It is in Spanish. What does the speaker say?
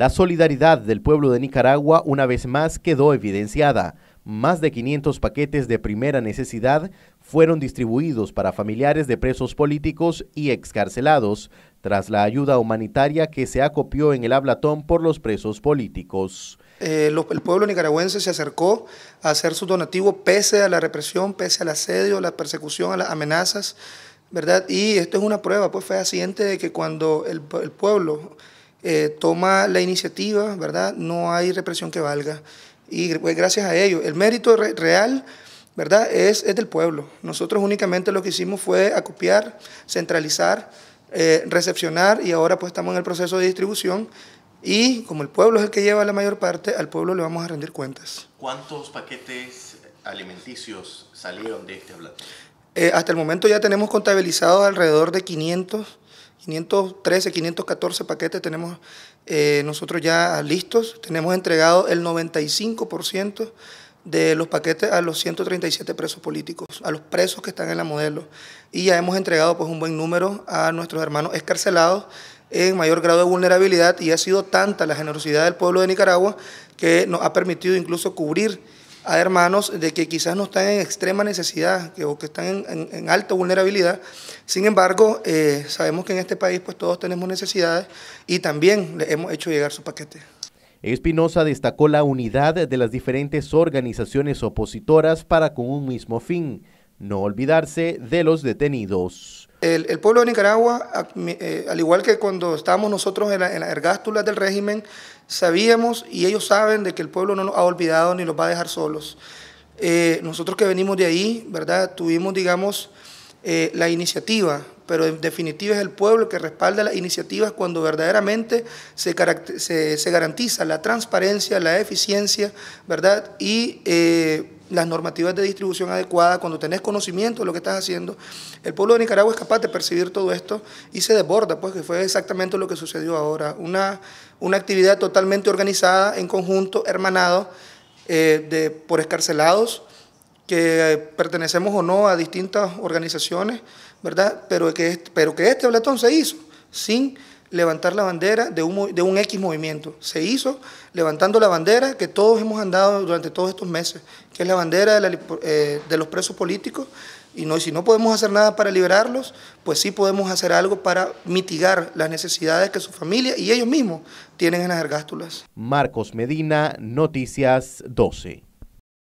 La solidaridad del pueblo de Nicaragua una vez más quedó evidenciada. Más de 500 paquetes de primera necesidad fueron distribuidos para familiares de presos políticos y excarcelados, tras la ayuda humanitaria que se acopió en el hablatón por los presos políticos. Eh, el pueblo nicaragüense se acercó a hacer su donativo pese a la represión, pese al asedio, la persecución, a las amenazas, ¿verdad? Y esto es una prueba pues fehaciente de que cuando el pueblo eh, toma la iniciativa, ¿verdad? No hay represión que valga. Y pues, gracias a ello, el mérito real, ¿verdad? Es, es del pueblo. Nosotros únicamente lo que hicimos fue acopiar, centralizar, eh, recepcionar y ahora pues estamos en el proceso de distribución. Y como el pueblo es el que lleva la mayor parte, al pueblo le vamos a rendir cuentas. ¿Cuántos paquetes alimenticios salieron de este plan? Eh, hasta el momento ya tenemos contabilizados alrededor de 500 513, 514 paquetes tenemos eh, nosotros ya listos. Tenemos entregado el 95% de los paquetes a los 137 presos políticos, a los presos que están en la modelo. Y ya hemos entregado pues, un buen número a nuestros hermanos escarcelados en mayor grado de vulnerabilidad y ha sido tanta la generosidad del pueblo de Nicaragua que nos ha permitido incluso cubrir a hermanos de que quizás no están en extrema necesidad o que están en, alta vulnerabilidad. Sin embargo, eh, sabemos que en este país pues todos tenemos necesidades y también le hemos hecho llegar su paquete. Espinosa destacó la unidad de las diferentes organizaciones opositoras para con un mismo fin, no olvidarse de los detenidos. El, pueblo de Nicaragua, eh, al igual que cuando estábamos nosotros en, la, las ergástulas del régimen, sabíamos y ellos saben de que el pueblo no nos ha olvidado ni los va a dejar solos. Eh, nosotros que venimos de ahí, ¿verdad? Tuvimos, digamos, eh, la iniciativa, pero en definitiva es el pueblo que respalda las iniciativas cuando verdaderamente se, garantiza la transparencia, la eficiencia, ¿verdad? Y las normativas de distribución adecuadas, cuando tenés conocimiento de lo que estás haciendo, el pueblo de Nicaragua es capaz de percibir todo esto y se desborda, pues que fue exactamente lo que sucedió ahora. Una, una actividad totalmente organizada, en conjunto, hermanado, eh, de, por escarcelados, que pertenecemos o no a distintas organizaciones, ¿verdad? Pero que, este, pero que este blatón se hizo sin levantar la bandera de un, de un X movimiento. Se hizo levantando la bandera que todos hemos andado durante todos estos meses, que es la bandera de, eh, los presos políticos. Y no, si no podemos hacer nada para liberarlos, pues sí podemos hacer algo para mitigar las necesidades que su familia y ellos mismos tienen en las ergástulas. Marcos Medina, Noticias 12.